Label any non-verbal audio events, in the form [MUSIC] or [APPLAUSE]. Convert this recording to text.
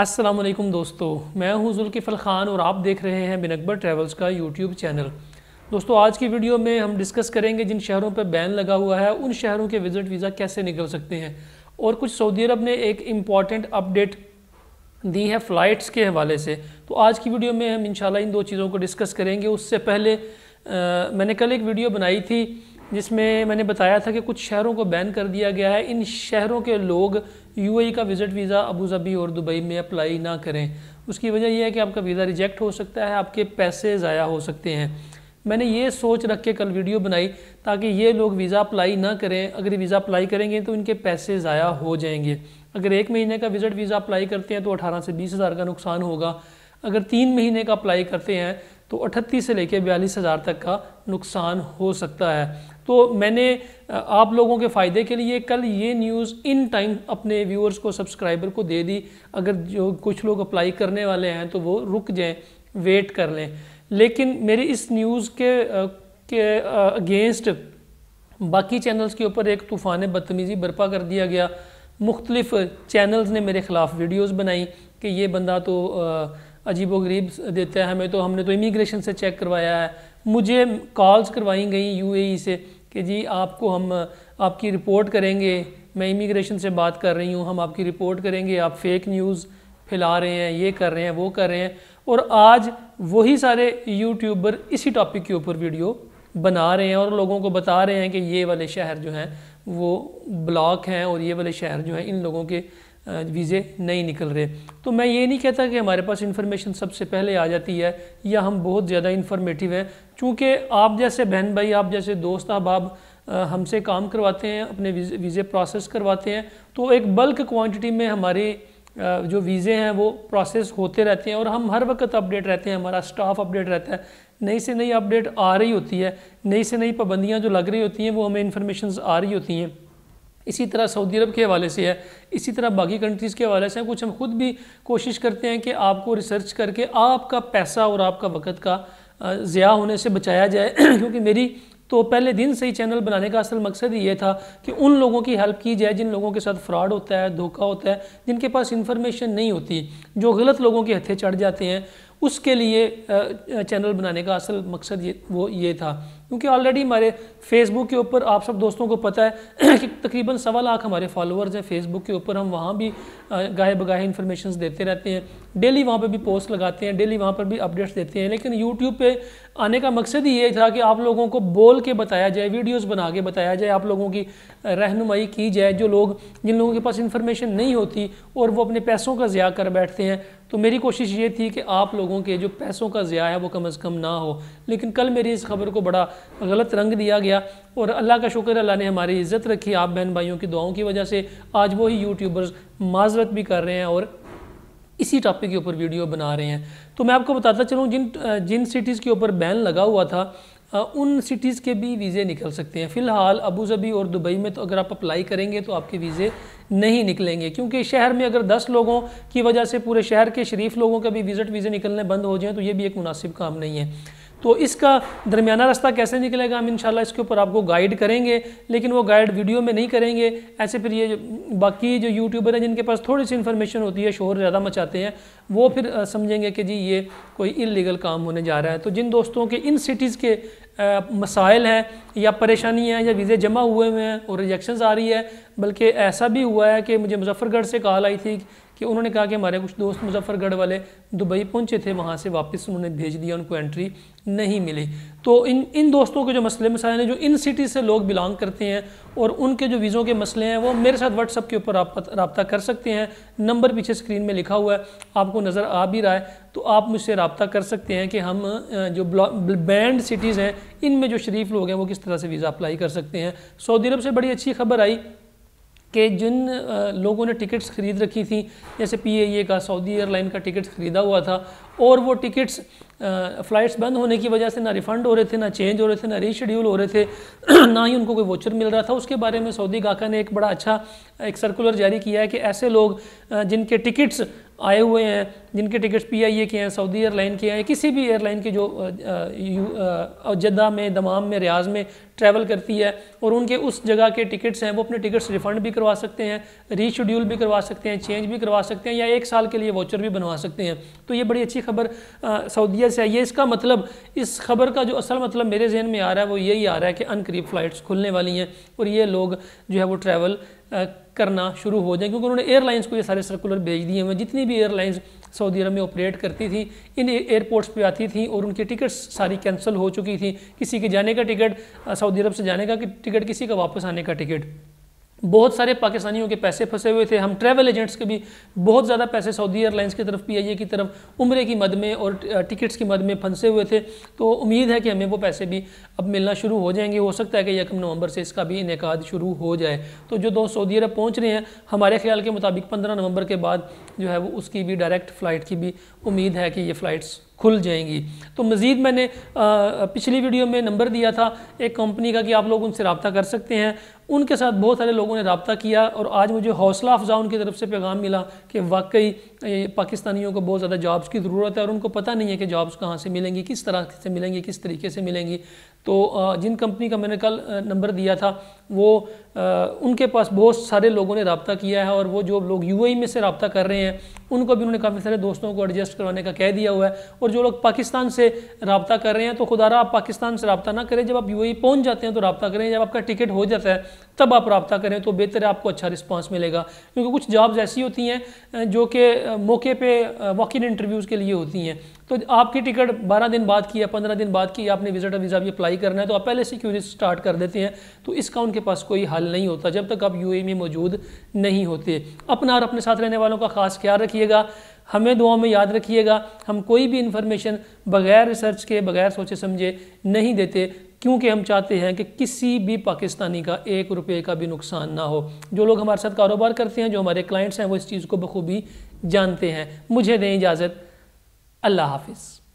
असलम दोस्तों मैं हूं जुल्किफ़ल ख़ान और आप देख रहे हैं बिन अकबर ट्रैवल्स का यूट्यूब चैनल दोस्तों आज की वीडियो में हम डिस्कस करेंगे जिन शहरों पर बैन लगा हुआ है उन शहरों के विज़िट वीज़ा कैसे निकल सकते हैं और कुछ सऊदी अरब ने एक इम्पॉर्टेंट अपडेट दी है फ़्लाइट्स के हवाले से तो आज की वीडियो में हम इन इन दो चीज़ों को डिस्कस करेंगे उससे पहले आ, मैंने कल एक वीडियो बनाई थी जिसमें मैंने बताया था कि कुछ शहरों को बैन कर दिया गया है इन शहरों के लोग यूएई e का विज़िट वीज़ा अबू धाबी और दुबई में अप्लाई ना करें उसकी वजह यह है कि आपका वीज़ा रिजेक्ट हो सकता है आपके पैसे ज़ाया हो सकते हैं मैंने ये सोच रख के कल वीडियो बनाई ताकि ये लोग वीज़ा अप्लाई ना करें अगर वीज़ा अप्लाई करेंगे तो इनके पैसे ज़ाया हो जाएंगे अगर एक महीने का विज़िट वीज़ा अप्लाई करते हैं तो अठारह से बीस हज़ार का नुकसान होगा अगर तीन महीने का अप्लाई करते हैं तो अठत्तीस से लेकर बयालीस हज़ार तक का नुकसान हो सकता है तो मैंने आप लोगों के फ़ायदे के लिए कल ये न्यूज़ इन टाइम अपने व्यूअर्स को सब्सक्राइबर को दे दी अगर जो कुछ लोग अप्लाई करने वाले हैं तो वो रुक जाएं वेट कर लें लेकिन मेरी इस न्यूज़ के के अगेंस्ट बाकी चैनल्स के ऊपर एक तूफ़ान बदतमीज़ी बर्पा कर दिया गया मुख्तलिफ़ चैनल्स ने मेरे ख़िलाफ़ वीडियोज़ बनाई कि ये बंदा तो आ, अजीबो गरीब देता है हमें तो हमने तो इमिग्रेशन से चेक करवाया है मुझे कॉल्स करवाई गई ए e से कि जी आपको हम आपकी रिपोर्ट करेंगे मैं इमिग्रेशन से बात कर रही हूँ हम आपकी रिपोर्ट करेंगे आप फेक न्यूज़ फैला रहे हैं ये कर रहे हैं वो कर रहे हैं और आज वही सारे यूट्यूबर इसी टॉपिक के ऊपर वीडियो बना रहे हैं और लोगों को बता रहे हैं कि ये वाले शहर जो हैं वो ब्लॉक हैं और ये वाले शहर जो हैं इन लोगों के वीज़े नहीं निकल रहे तो मैं ये नहीं कहता कि हमारे पास इन्फॉर्मेशन सबसे पहले आ जाती है या हम बहुत ज़्यादा इन्फॉर्मेटिव हैं चूँकि आप जैसे बहन भाई आप जैसे दोस्त अब आप हमसे काम करवाते हैं अपने वीज़े प्रोसेस करवाते हैं तो एक बल्क क्वांटिटी में हमारे जो वीज़े हैं वो प्रोसेस होते रहते हैं और हम हर वक्त अपडेट रहते हैं हमारा स्टाफ अपडेट रहता है नई से नई अपडेट आ रही होती है नई से नई पाबंदियाँ जो लग रही होती हैं वो हमें इन्फॉर्मेशन आ रही होती हैं इसी तरह सऊदी अरब के हवाले से है इसी तरह बाकी कंट्रीज़ के हवाले से कुछ हम खुद भी कोशिश करते हैं कि आपको रिसर्च करके आपका पैसा और आपका वक़्त का ज़िया होने से बचाया जाए [CLEARS THROAT] क्योंकि मेरी तो पहले दिन से ही चैनल बनाने का असल मकसद ये था कि उन लोगों की हेल्प की जाए जिन लोगों के साथ फ्रॉड होता है धोखा होता है जिनके पास इन्फॉर्मेशन नहीं होती जो गलत लोगों के हथे चढ़ जाते हैं उसके लिए चैनल बनाने का असल मकसद ये वो ये था क्योंकि ऑलरेडी हमारे फेसबुक के ऊपर आप सब दोस्तों को पता है [CLEARS THROAT] कि तकरीबन सवा लाख हमारे फॉलोअर्स हैं फेसबुक के ऊपर हम वहाँ भी गाहे बगाहे इन्फॉर्मेशन देते रहते हैं डेली वहाँ पर भी पोस्ट लगाते हैं डेली वहाँ पर भी अपडेट्स देते हैं लेकिन यूट्यूब पर आने का मकसद ही ये था कि आप लोगों को बोल के बताया जाए वीडियोज़ बना के बताया जाए आप लोगों की रहनुमाई की जाए जो लोग जिन लोगों के पास इन्फॉर्मेशन नहीं होती और वो अपने पैसों का ज़्या कर बैठते हैं तो मेरी कोशिश ये थी कि आप लोगों के जो पैसों का ज़्या है वो कम अज़ कम ना हो लेकिन कल मेरी इस खबर को बड़ा गलत रंग दिया गया और अल्लाह का शुक्र अल्लाह ने हमारी इज़्ज़त रखी आप बहन भाइयों की दुआओं की वजह से आज वही यूट्यूबर्स माजरत भी कर रहे हैं और इसी टॉपिक के ऊपर वीडियो बना रहे हैं तो मैं आपको बताता चलूँ जिन जिन सिटीज़ के ऊपर बैन लगा हुआ था उन सिटीज़ के भी वीज़े निकल सकते हैं फ़िलहाल अबूज़बी और दुबई में तो अगर आप अप्लाई करेंगे तो आपके वीज़े नहीं निकलेंगे क्योंकि शहर में अगर दस लोगों की वजह से पूरे शहर के शरीफ लोगों का भी विज़िट वीज़े निकलने बंद हो जाएँ तो ये भी एक मुनासिब काम नहीं है तो इसका दरमियाना रास्ता कैसे निकलेगा हम इनशाला इसके ऊपर आपको गाइड करेंगे लेकिन वो गाइड वीडियो में नहीं करेंगे ऐसे फिर ये बाकी जो यूट्यूबर हैं जिनके पास थोड़ी सी इन्फॉर्मेशन होती है शोर ज़्यादा मचाते हैं वो फिर समझेंगे कि जी ये कोई इलीगल काम होने जा रहा है तो जिन दोस्तों के इन सिटीज़ के मसाइल हैं या परेशानी है या वीज़े जमा हुए हुए हैं और रिजेक्शन आ रही है बल्कि ऐसा भी हुआ है कि मुझे मुजफ्फरगढ़ से कॉल आई थी कि उन्होंने कहा कि हमारे कुछ दोस्त मुजफ्फरगढ़ वाले दुबई पहुंचे थे वहाँ से वापस उन्होंने भेज दिया उनको एंट्री नहीं मिली तो इन इन दोस्तों के जो मसले मसाइल हैं जो इन सिटी से लोग बिलोंग करते हैं और उनके जो वीज़ों के मसले हैं वो मेरे साथ व्हाट्सअप के ऊपर रबता कर सकते हैं नंबर पीछे स्क्रीन में लिखा हुआ है आपको नज़र आ भी रहा है तो आप मुझसे रबता कर सकते हैं कि हम जो बैंड सिटीज़ हैं इनमें जो शरीफ लोग हैं वो किस तरह से वीज़ा अप्लाई कर सकते हैं सऊदी अरब से बड़ी अच्छी खबर आई कि जिन लोगों ने टिकट्स ख़रीद रखी थी जैसे पी ए का सऊदी एयरलाइन का टिकट्स ख़रीदा हुआ था और वो टिकट्स फ़्लाइट्स बंद होने की वजह से ना रिफ़ंड हो रहे थे ना चेंज हो रहे थे ना रीशेड्यूल हो रहे थे [CLEARS THROAT] ना ही उनको कोई वोचर मिल रहा था उसके बारे में सऊदी गाका ने एक बड़ा अच्छा एक सर्कुलर जारी किया है कि ऐसे लोग जिनके टिकट्स आए हुए हैं जिनके टिकट्स पीआईए के हैं सऊदी एयरलाइन के हैं किसी भी एयरलाइन के जो जद्दा में दमाम में रियाज में ट्रैवल करती है और उनके उस जगह के टिकट्स हैं वो अपने टिकट्स रिफ़ंड भी करवा सकते हैं रीशेड्यूल भी करवा सकते हैं चेंज भी करवा सकते हैं या एक साल के लिए वाचर भी बनवा सकते हैं तो ये बड़ी अच्छी खबर सऊदीया से आई है इसका मतलब इस खबर का जो असल मतलब मेरे जहन में आ रहा है वो यही आ रहा है कि अनकरीब फ़्लाइट्स खुलने वाली हैं और ये लोग जो है वो ट्रैवल करना शुरू हो जाए क्योंकि उन्होंने एयरलाइंस को ये सारे सर्कुलर भेज दिए हुए जितनी भी एयरलाइंस सऊदी अरब में ऑपरेट करती थी इन एयरपोर्ट्स पे आती थी और उनकी टिकट्स सारी कैंसिल हो चुकी थी किसी के जाने का टिकट सऊदी अरब से जाने का टिकट किसी का वापस आने का टिकट बहुत सारे पाकिस्तानियों के पैसे फंसे हुए थे हम ट्रैवल एजेंट्स के भी बहुत ज़्यादा पैसे सऊदी एयरलाइंस की तरफ पी की तरफ उम्र की मद में और टिकट्स की मद में फंसे हुए थे तो उम्मीद है कि हमें वो पैसे भी अब मिलना शुरू हो जाएंगे हो सकता है कि यकम नवंबर से इसका भी इनका शुरू हो जाए तो जो दोस्त सऊदी अरब पहुँच रहे हैं हमारे ख्याल के मुताबिक पंद्रह नवंबर के बाद जो है वो उसकी भी डायरेक्ट फ़्लाइट की भी उम्मीद है कि ये फ़्लाइट्स खुल जाएंगी तो मज़ीद मैंने आ, पिछली वीडियो में नंबर दिया था एक कंपनी का कि आप लोग उनसे रबता कर सकते हैं उनके साथ बहुत सारे लोगों ने रबता किया और आज मुझे हौसला अफजा उनकी तरफ से पैगाम मिला कि वाकई पाकिस्तानियों को बहुत ज़्यादा जॉब्स की ज़रूरत है और उनको पता नहीं है कि जॉब्स कहाँ से मिलेंगी किस तरह से मिलेंगी किस तरीके से मिलेंगी तो जिन कंपनी का मैंने कल नंबर दिया था वो उनके पास बहुत सारे लोगों ने रबता किया है और वो जो लोग यूएई में से रबता कर रहे हैं उनको भी उन्होंने काफ़ी सारे दोस्तों को एडजस्ट करवाने का कह दिया हुआ है और जो लोग पाकिस्तान से रबता कर रहे हैं तो रहा आप पाकिस्तान से रबता ना करें जब आप यू पहुँच जाते हैं तो रबता करें जब आपका टिकट हो जाता है तब आप रबता करें तो बेहतर आपको अच्छा रिस्पांस मिलेगा क्योंकि कुछ जॉब्स ऐसी होती हैं जो कि मौके पर वॉक इन इंटरव्यूज़ के लिए होती हैं तो आपकी टिकट 12 दिन बाद की या 15 दिन बाद की आपने विजिटर वीज़ा भी अप्लाई करना है तो आप पहले से क्यों स्टार्ट कर देते हैं तो इसका उनके पास कोई हल नहीं होता जब तक आप यू e में मौजूद नहीं होते अपना और अपने साथ रहने वालों का ख़ास ख्याल रखिएगा हमें दुआओं में याद रखिएगा हम कोई भी इन्फॉर्मेशन बगैर रिसर्च के बगैर सोचे समझे नहीं देते क्योंकि हम चाहते हैं कि किसी भी पाकिस्तानी का एक रुपये का भी नुकसान ना हो जो लोग हमारे साथ कारोबार करते हैं जो हमारे क्लाइंट्स हैं वो इस चीज़ को बखूबी जानते हैं मुझे दें इजाज़त अल्लाह हाफिज़